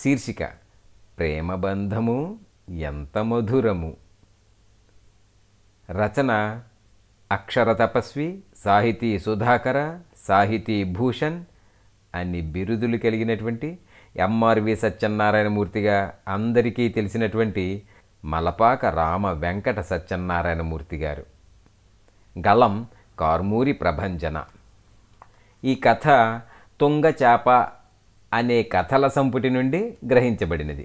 శీర్షిక ప్రేమబంధము ఎంత మధురము రచన అక్షర తపస్వి సాహితీ సుధాకర సాహితీ భూషణ్ అన్ని బిరుదులు కలిగినటువంటి ఎంఆర్వి సత్యనారాయణమూర్తిగా అందరికీ తెలిసినటువంటి మలపాక రామ వెంకట సత్యనారాయణమూర్తి గారు గలం కార్మూరి ప్రభంజన ఈ కథ తుంగచాప అనే కథల సంపుటి నుండి గ్రహించబడినది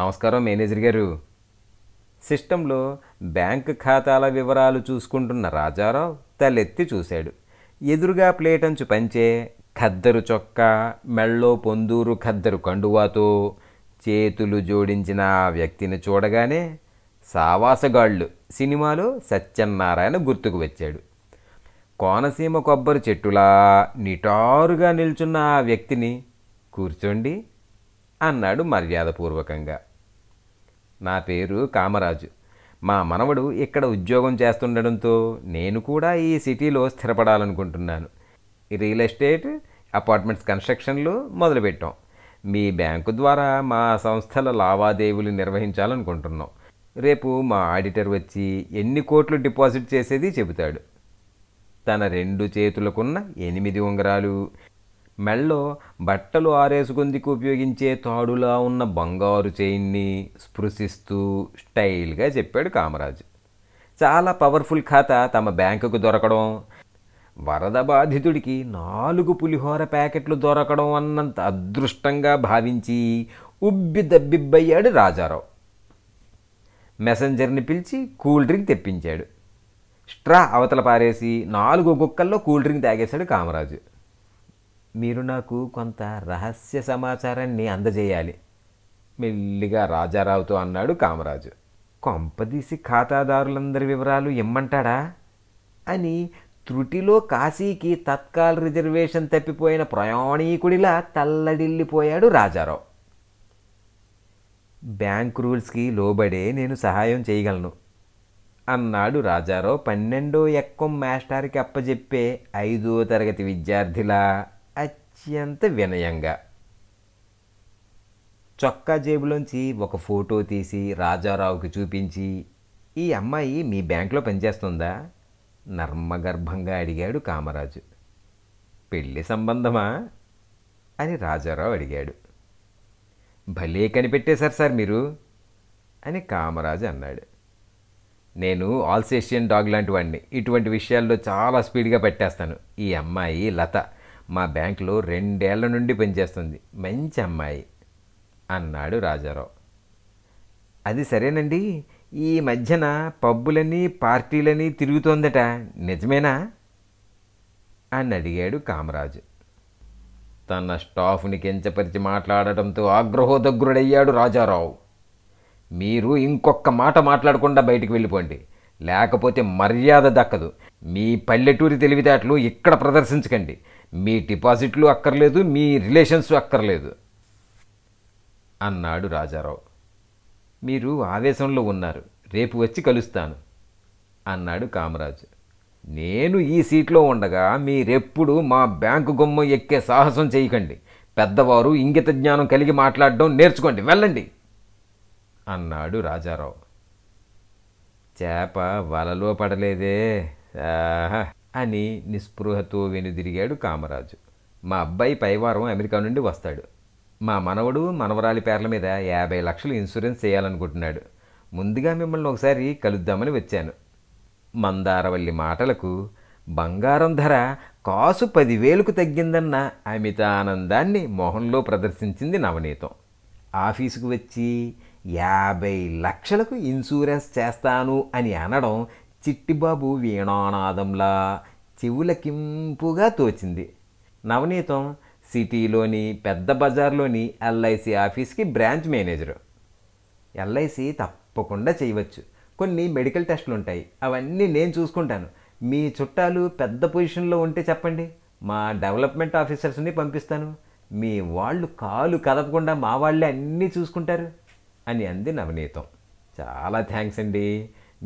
నమస్కారం మేనేజర్ గారు సిస్టంలో బ్యాంక్ ఖాతాల వివరాలు చూసుకుంటున్న రాజారావు తలెత్తి చూశాడు ఎదురుగా ప్లేటంచు పంచే ఖద్దరు చొక్కా మెళ్ళో పొందూరు ఖద్దరు కండువాతో చేతులు జోడించిన ఆ వ్యక్తిని చూడగానే సావాసగాళ్ళు సినిమాలో సత్యనారాయణ గుర్తుకు వచ్చాడు కోనసీమ కొబ్బరి చెట్టులా నిటారుగా నిల్చున్న ఆ వ్యక్తిని కూర్చోండి అన్నాడు మర్యాదపూర్వకంగా నా పేరు కామరాజు మా మనవడు ఇక్కడ ఉద్యోగం చేస్తుండడంతో నేను కూడా ఈ సిటీలో స్థిరపడాలనుకుంటున్నాను రియల్ ఎస్టేట్ అపార్ట్మెంట్స్ కన్స్ట్రక్షన్లు మొదలుపెట్టాం మీ బ్యాంకు ద్వారా మా సంస్థల లావాదేవీలు నిర్వహించాలనుకుంటున్నాం రేపు మా ఆడిటర్ వచ్చి ఎన్ని కోట్లు డిపాజిట్ చేసేది చెబుతాడు తన రెండు చేతులకున్న ఎనిమిది ఉంగరాలు మెళ్ళో బట్టలు ఆరేసుకుందికి ఉపయోగించే తాడులా ఉన్న బంగారు చైన్ని స్పృశిస్తూ స్టైల్గా చెప్పాడు కామరాజు చాలా పవర్ఫుల్ ఖాతా తమ బ్యాంకుకు దొరకడం వరద బాధితుడికి నాలుగు పులిహోర ప్యాకెట్లు దొరకడం అన్నంత అదృష్టంగా భావించి ఉబ్బి దబ్బిబ్బయ్యాడు రాజారావు మెసెంజర్ని పిలిచి కూల్ డ్రింక్ తెప్పించాడు స్ట్రా అవతల పారేసి నాలుగు గుక్కల్లో కూల్ డ్రింక్ తాగేశాడు కామరాజు మీరు నాకు కొంత రహస్య సమాచారాన్ని అందజేయాలి మెల్లిగా రాజారావుతో అన్నాడు కామరాజు కొంపదీసి ఖాతాదారులందరి వివరాలు ఇమ్మంటాడా అని త్రుటిలో కాశీకి తత్కాల్ రిజర్వేషన్ తప్పిపోయిన ప్రయాణీకుడిలా తల్లడిల్లిపోయాడు రాజారావు బ్యాంక్ రూల్స్కి లోబడే నేను సహాయం చేయగలను అన్నాడు రాజారావు పన్నెండో ఎక్కం మాస్టార్కి అప్పజెప్పే ఐదో తరగతి విద్యార్థిలా అత్యంత వినయంగా చొక్కా జేబులోంచి ఒక ఫోటో తీసి రాజారావుకి చూపించి ఈ అమ్మాయి మీ బ్యాంకులో పనిచేస్తుందా నర్మగర్భంగా అడిగాడు కామరాజు పెళ్ళి సంబంధమా అని రాజారావు అడిగాడు భలే కనిపెట్టేశారు సార్ మీరు అని కామరాజు అన్నాడు నేను ఆల్సేషియన్ డాగ్ లాంటి వాడిని ఇటువంటి విషయాల్లో చాలా స్పీడ్గా పెట్టేస్తాను ఈ అమ్మాయి లత మా బ్యాంకులో రెండేళ్ల నుండి పనిచేస్తుంది మంచి అమ్మాయి అన్నాడు రాజారావు అది సరేనండి ఈ మధ్యన పబ్బులని పార్టీలని తిరుగుతోందట నిజమేనా అని అడిగాడు కామరాజు తన స్టాఫ్ని కించపరిచి మాట్లాడటంతో ఆగ్రహోదగ్రుడయ్యాడు రాజారావు మీరు ఇంకొక మాట మాట్లాడకుండా బయటికి వెళ్ళిపోండి లేకపోతే మర్యాద దక్కదు మీ పల్లెటూరి తెలివితేటలు ఇక్కడ ప్రదర్శించకండి మీ డిపాజిట్లు అక్కర్లేదు మీ రిలేషన్స్ అక్కర్లేదు అన్నాడు రాజారావు మీరు ఆవేశంలో ఉన్నారు రేపు వచ్చి కలుస్తాను అన్నాడు కామరాజు నేను ఈ సీట్లో ఉండగా మీరెప్పుడు మా బ్యాంకు గుమ్మం ఎక్కే సాహసం చేయకండి పెద్దవారు ఇంగిత జ్ఞానం కలిగి మాట్లాడడం నేర్చుకోండి వెళ్ళండి అన్నాడు రాజారావు చేప వలలో పడలేదే అని నిస్పృహతో వెనుదిరిగాడు కామరాజు మా అబ్బాయి పైవారం అమెరికా నుండి వస్తాడు మా మనవడు మనవరాలి పేర్ల మీద యాభై లక్షలు ఇన్సూరెన్స్ చేయాలనుకుంటున్నాడు ముందుగా మిమ్మల్ని ఒకసారి కలుద్దామని వచ్చాను మందారవల్లి మాటలకు బంగారం ధర కాసు పదివేలకు తగ్గిందన్న అమితానందాన్ని మొహంలో ప్రదర్శించింది నవనీతం ఆఫీసుకు వచ్చి యాభై లక్షలకు ఇన్సూరెన్స్ చేస్తాను అని అనడం చిట్టిబాబు వీణానాదంలా చెవులకింపుగా తోచింది నవనీతం సిటీలోని పెద్ద బజార్లోని ఎల్ఐసి ఆఫీస్కి బ్రాంచ్ మేనేజరు ఎల్ఐసి తప్పకుండా చేయవచ్చు కొన్ని మెడికల్ టెస్టులు ఉంటాయి అవన్నీ నేను చూసుకుంటాను మీ చుట్టాలు పెద్ద పొజిషన్లో ఉంటే చెప్పండి మా డెవలప్మెంట్ ఆఫీసర్స్ని పంపిస్తాను మీ వాళ్ళు కాలు కదపకుండా మా వాళ్ళే అన్నీ చూసుకుంటారు అని అంది నవనీతం చాలా థ్యాంక్స్ అండి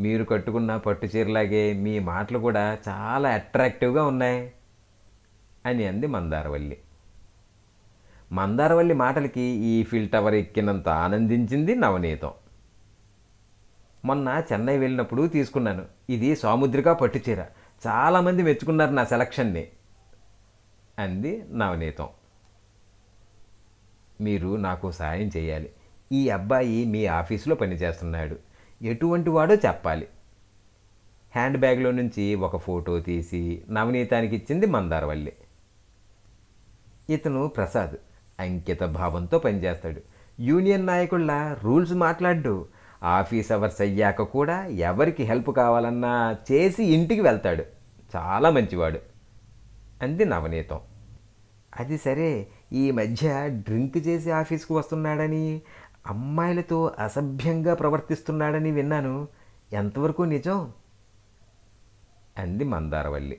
మీరు కట్టుకున్న పట్టు చీరలాగే మీ మాటలు కూడా చాలా అట్రాక్టివ్గా ఉన్నాయి అని అంది మందారవల్లి మందారవల్లి మాటలకి ఈ ఫిల్ టవర్ ఎక్కినంత ఆనందించింది నవనీతం మొన్న చెన్నై వెళ్ళినప్పుడు తీసుకున్నాను ఇది సాముద్రిక పట్టు చీర చాలామంది మెచ్చుకున్నారు నా సెలక్షన్ని అంది నవనీతం మీరు నాకు సాయం చేయాలి ఈ అబ్బాయి మీ ఆఫీసులో పనిచేస్తున్నాడు ఎటువంటి వాడో చెప్పాలి హ్యాండ్ బ్యాగ్లో నుంచి ఒక ఫోటో తీసి నవనీతానికి ఇచ్చింది మందారవల్లి ఇతను ప్రసాద్ అంకిత భావంతో పనిచేస్తాడు యూనియన్ నాయకుళ్ళ రూల్స్ మాట్లాడు ఆఫీస్ అవర్స్ అయ్యాక కూడా ఎవరికి హెల్ప్ కావాలన్నా చేసి ఇంటికి వెళ్తాడు చాలా మంచివాడు అంది నవనీతం అది సరే ఈ మధ్య డ్రింక్ చేసి ఆఫీస్కి వస్తున్నాడని అమ్మాయిలతో అసభ్యంగా ప్రవర్తిస్తున్నాడని విన్నాను ఎంతవరకు నిజం అంది మందారవల్లి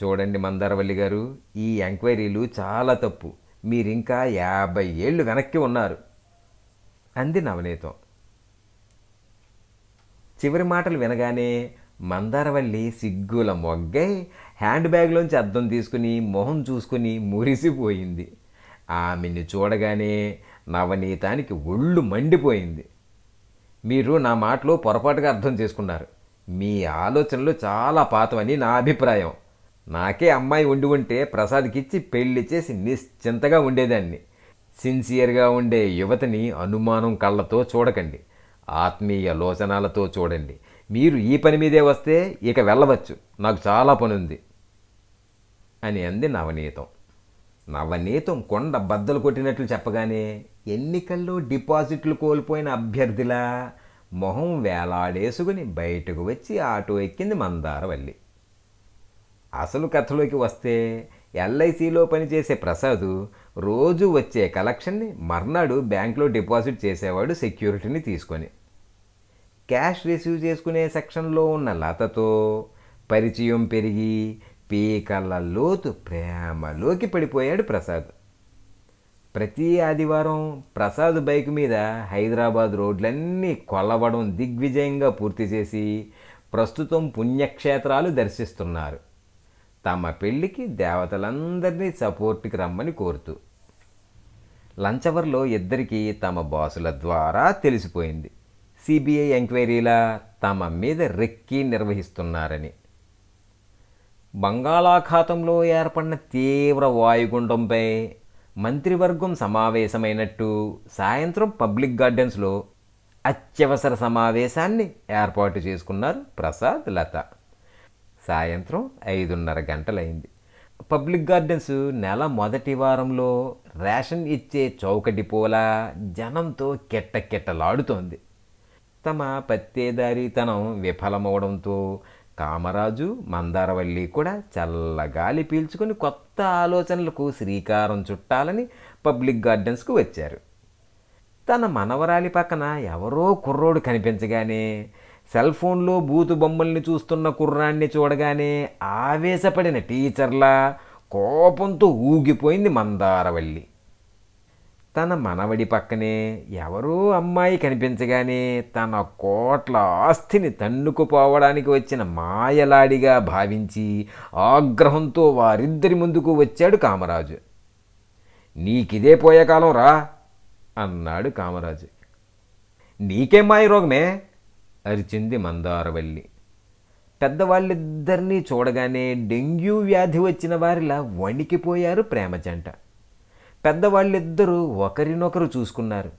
చూడండి మందారవల్లి గారు ఈ ఎంక్వైరీలు చాలా తప్పు మీరింకా యాభై ఏళ్ళు వెనక్కి ఉన్నారు అంది నవనీతం చివరి మాటలు వినగానే మందారవల్లి సిగ్గుల మొగ్గై హ్యాండ్ బ్యాగ్లోంచి అద్దం తీసుకుని మొహం చూసుకుని మురిసిపోయింది ఆమెను చూడగానే నవనీతానికి ఒళ్ళు మండిపోయింది మీరు నా మాటలు పొరపాటుగా అర్థం చేసుకున్నారు మీ ఆలోచనలు చాలా పాతవని నా అభిప్రాయం నాకే అమ్మాయి ఉండి ఉంటే ప్రసాద్కిచ్చి పెళ్లి చేసి నిశ్చింతగా ఉండేదాన్ని సిన్సియర్గా ఉండే యువతని అనుమానం కళ్ళతో చూడకండి ఆత్మీయ లోచనాలతో చూడండి మీరు ఈ పని మీదే వస్తే ఇక వెళ్ళవచ్చు నాకు చాలా పనుంది అని అంది నవనీతం నవనీతం కొండ బద్దలు కొట్టినట్లు చెప్పగానే ఎన్నికల్లో డిపాజిట్లు కోల్పోయిన అభ్యర్థిలా మొహం వేలాడేసుకుని బయటకు వచ్చి ఆటో ఎక్కింది మందారవల్లి అసలు కథలోకి వస్తే ఎల్ఐసిలో పనిచేసే ప్రసాద్ రోజు వచ్చే కలెక్షన్ని మర్నాడు బ్యాంకులో డిపాజిట్ చేసేవాడు సెక్యూరిటీని తీసుకొని క్యాష్ రిసీవ్ చేసుకునే సెక్షన్లో ఉన్న లతతో పరిచయం పెరిగి పీకల లోతు ప్రేమలోకి పడిపోయాడు ప్రసాద్ ప్రతి ఆదివారం ప్రసాద్ బైక్ మీద హైదరాబాద్ రోడ్లన్నీ కొల్లవడం దిగ్విజయంగా పూర్తి చేసి ప్రస్తుతం పుణ్యక్షేత్రాలు దర్శిస్తున్నారు తమ పెళ్లికి దేవతలందరినీ సపోర్ట్కి రమ్మని కోరుతూ లంచవర్లో ఇద్దరికీ తమ బాసుల ద్వారా తెలిసిపోయింది సిబిఐ ఎంక్వైరీలా తమ మీద రెక్కి నిర్వహిస్తున్నారని బంగాళాఖాతంలో ఏర్పడిన తీవ్ర వాయుగుండంపై మంత్రివర్గం సమావేశమైనట్టు సాయంత్రం పబ్లిక్ గార్డెన్స్లో అత్యవసర సమావేశాన్ని ఏర్పాటు చేసుకున్నారు ప్రసాద్ లత సాయంత్రం ఐదున్నర గంటలైంది పబ్లిక్ గార్డెన్స్ నెల మొదటి వారంలో రేషన్ ఇచ్చే చౌక డిపోలా జనంతో కెట్టకెట్టలాడుతోంది తమ పత్తేదారీతనం విఫలమవడంతో కామరాజు మందారవల్లి కూడా చల్లగాలి పీల్చుకుని కొత్త ఆలోచనలకు శ్రీకారం చుట్టాలని పబ్లిక్ గార్డెన్స్కు వచ్చారు తన మనవరాలి పక్కన ఎవరో కుర్రోడు కనిపించగానే సెల్ ఫోన్లో బూతు బొమ్మల్ని చూస్తున్న కుర్రాన్ని చూడగానే ఆవేశపడిన టీచర్ల కోపంతో ఊగిపోయింది మందారవల్లి తన మనవడి పక్కనే ఎవరూ అమ్మాయి కనిపించగానే తన కోట్ల ఆస్తిని తన్నుకుపోవడానికి వచ్చిన మాయలాడిగా భావించి ఆగ్రహంతో వారిద్దరి ముందుకు వచ్చాడు కామరాజు నీకిదే పోయే కాలం రా అన్నాడు కామరాజు నీకే మాయ రోగమే అరిచింది మందారవల్లి పెద్దవాళ్ళిద్దరినీ చూడగానే డెంగ్యూ వ్యాధి వచ్చిన వారిలా వణికిపోయారు ప్రేమచంట పెద్దవాళ్ళిద్దరూ ఒకరినొకరు చూసుకున్నారు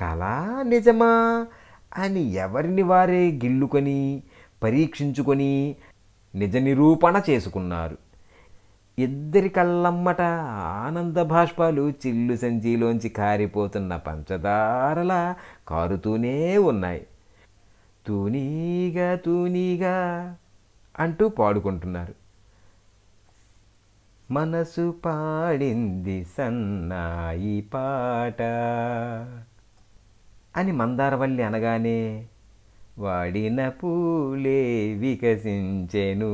కళా నిజమా అని ఎవరిని వారే గిల్లుకొని పరీక్షించుకొని నిజ నిరూపణ చేసుకున్నారు ఇద్దరి కళ్ళమ్మట ఆనంద భాష్పాలు చిల్లు సంచిలోంచి కారిపోతున్న పంచదారలా కారుతూనే ఉన్నాయి తూనీగా తూనీగా అంటూ పాడుకుంటున్నారు మనసు పాడింది సన్నాయి పాట అని మందారవల్లి అనగానే వాడిన పూలే వికసించెను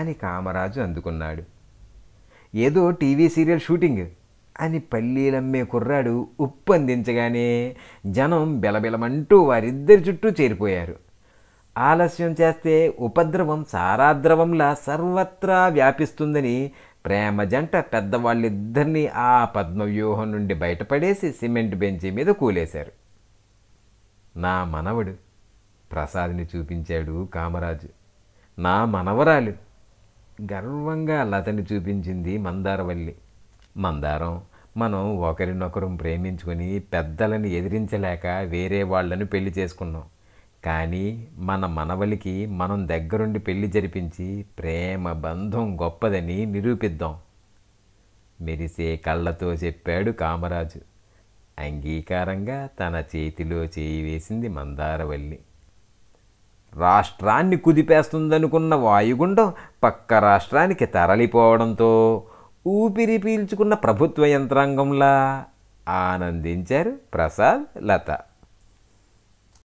అని కామరాజు అందుకున్నాడు ఏదో టీవీ సీరియల్ షూటింగ్ అని పల్లీలమ్మే కుర్రాడు ఉప్పందించగానే జనం బెలబెలమంటూ వారిద్దరి చుట్టూ చేరిపోయారు ఆలస్యం చేస్తే ఉపద్రవం సారాద్రవంలా సర్వత్రా వ్యాపిస్తుందని ప్రేమ జంట పెద్దవాళ్ళిద్దరినీ ఆ పద్మవ్యూహం నుండి బయటపడేసి సిమెంట్ బెంచి మీద కూలేశారు నా మనవడు ప్రసాద్ని చూపించాడు కామరాజు నా మనవరాలు గర్వంగా లతని చూపించింది మందారవల్లి మందారం మనం ఒకరినొకరు ప్రేమించుకొని పెద్దలను ఎదిరించలేక వేరే వాళ్లను పెళ్లి చేసుకున్నాం కానీ మన మనవలికి మనం దగ్గరుండి పెళ్లి జరిపించి ప్రేమ బంధం గొప్పదని నిరూపిద్దాం మెరిసే కళ్ళతో చెప్పాడు కామరాజు అంగీకారంగా తన చేతిలో చేయి వేసింది మందారవల్లి రాష్ట్రాన్ని కుదిపేస్తుందనుకున్న వాయుగుండం పక్క రాష్ట్రానికి తరలిపోవడంతో ఊపిరి పీల్చుకున్న ప్రభుత్వ యంత్రాంగంలా ఆనందించారు ప్రసాద్ లత